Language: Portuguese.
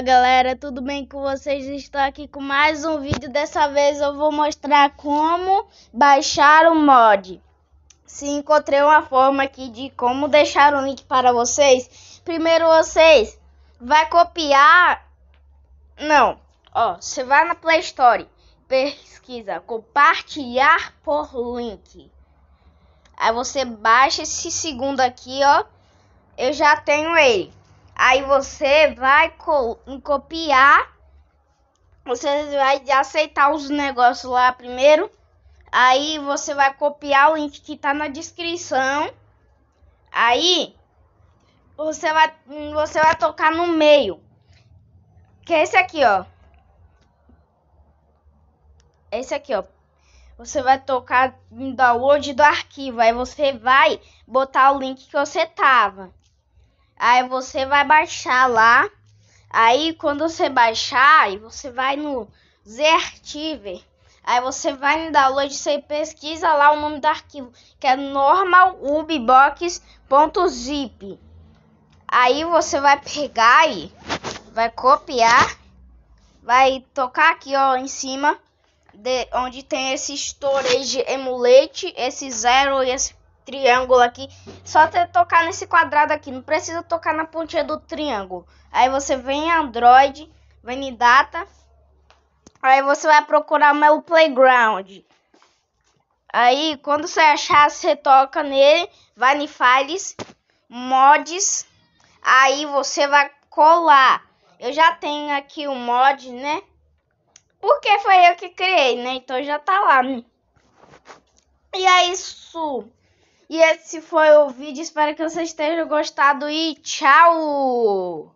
Fala galera, tudo bem com vocês? Estou aqui com mais um vídeo. Dessa vez eu vou mostrar como baixar o mod. Se encontrei uma forma aqui de como deixar o link para vocês. Primeiro vocês vai copiar... Não, ó, você vai na Play Store, pesquisa compartilhar por link. Aí você baixa esse segundo aqui, ó. Eu já tenho ele. Aí você vai co copiar, você vai aceitar os negócios lá primeiro. Aí você vai copiar o link que tá na descrição. Aí você vai, você vai tocar no meio. Que é esse aqui, ó. Esse aqui, ó. Você vai tocar em download do arquivo. Aí você vai botar o link que você tava. Aí você vai baixar lá. Aí quando você baixar, você vai no Zertiver. Aí você vai no download, você pesquisa lá o nome do arquivo, que é normalubbox.zip. Aí você vai pegar e vai copiar, vai tocar aqui ó em cima, de, onde tem esse storage emulate, esse zero e esse triângulo aqui, só ter tocar nesse quadrado aqui, não precisa tocar na pontinha do triângulo. Aí você vem em Android, vem em Data, aí você vai procurar o meu Playground. Aí, quando você achar, você toca nele, vai em Files, Mods, aí você vai colar. Eu já tenho aqui o mod, né? Porque foi eu que criei, né? Então já tá lá, né? E é isso. E esse foi o vídeo. Espero que vocês tenham gostado e tchau!